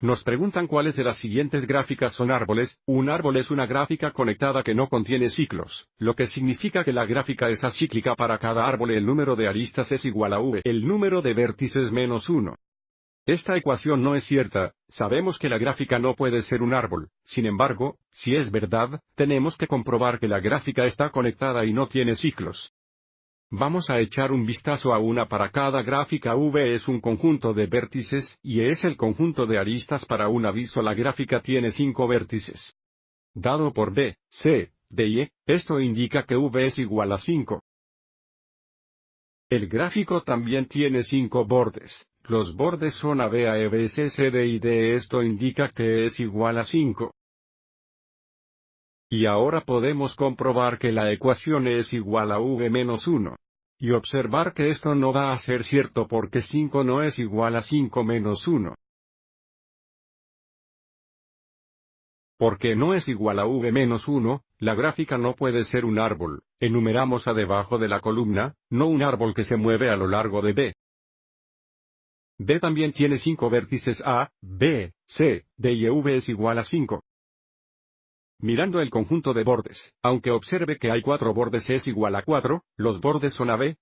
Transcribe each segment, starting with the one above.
Nos preguntan cuáles de las siguientes gráficas son árboles. Un árbol es una gráfica conectada que no contiene ciclos, lo que significa que la gráfica es acíclica para cada árbol. El número de aristas es igual a v, el número de vértices menos 1. Esta ecuación no es cierta, sabemos que la gráfica no puede ser un árbol, sin embargo, si es verdad, tenemos que comprobar que la gráfica está conectada y no tiene ciclos. Vamos a echar un vistazo a una para cada gráfica V es un conjunto de vértices y es el conjunto de aristas para un aviso. La gráfica tiene cinco vértices. Dado por B, C, D y E, esto indica que V es igual a 5. El gráfico también tiene cinco bordes. Los bordes son A, B, A, E, C, C, D y D. Esto indica que es igual a 5. Y ahora podemos comprobar que la ecuación es igual a v menos 1. Y observar que esto no va a ser cierto porque 5 no es igual a 5 menos 1. Porque no es igual a v menos 1, la gráfica no puede ser un árbol, enumeramos a debajo de la columna, no un árbol que se mueve a lo largo de B. B también tiene 5 vértices A, B, C, D y e V es igual a 5. Mirando el conjunto de bordes, aunque observe que hay cuatro bordes es igual a 4, los bordes son a B,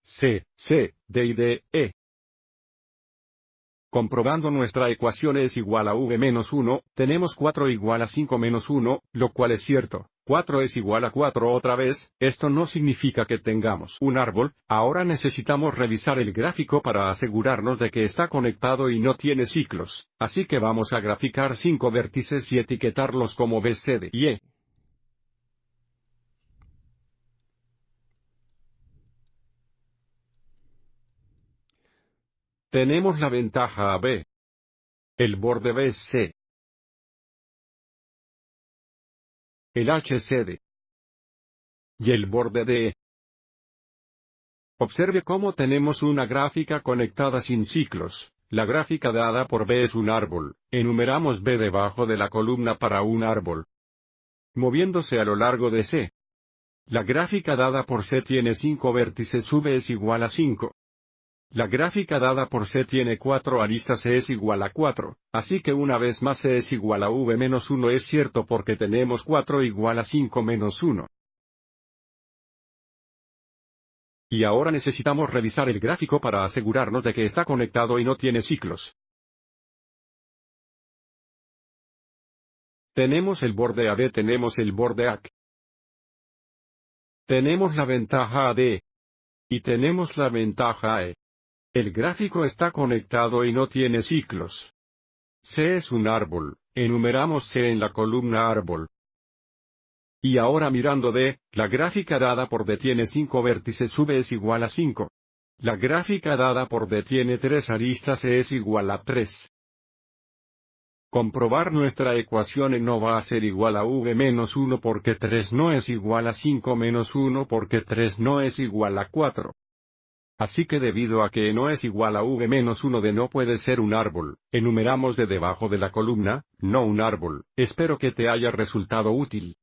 C, C, D y D, E. Comprobando nuestra ecuación es igual a V menos 1, tenemos 4 igual a 5 menos 1, lo cual es cierto, 4 es igual a 4 otra vez, esto no significa que tengamos un árbol, ahora necesitamos revisar el gráfico para asegurarnos de que está conectado y no tiene ciclos, así que vamos a graficar 5 vértices y etiquetarlos como B, C, D y E. Tenemos la ventaja AB. El borde BC el HCD y el borde de E. Observe cómo tenemos una gráfica conectada sin ciclos. La gráfica dada por B es un árbol. Enumeramos B debajo de la columna para un árbol. Moviéndose a lo largo de C. La gráfica dada por C tiene cinco vértices V es igual a 5. La gráfica dada por C tiene cuatro aristas C e es igual a 4, así que una vez más C e es igual a V menos 1 es cierto porque tenemos 4 igual a 5 menos 1. Y ahora necesitamos revisar el gráfico para asegurarnos de que está conectado y no tiene ciclos. Tenemos el borde AB, tenemos el borde AC. Tenemos la ventaja AD. Y tenemos la ventaja AE. El gráfico está conectado y no tiene ciclos. C es un árbol, enumeramos C en la columna árbol. Y ahora mirando D, la gráfica dada por D tiene 5 vértices V es igual a 5. La gráfica dada por D tiene 3 aristas E es igual a 3. Comprobar nuestra ecuación E no va a ser igual a V menos 1 porque 3 no es igual a 5 menos 1 porque 3 no es igual a 4. Así que debido a que no es igual a v menos 1 de no puede ser un árbol, enumeramos de debajo de la columna, no un árbol, espero que te haya resultado útil.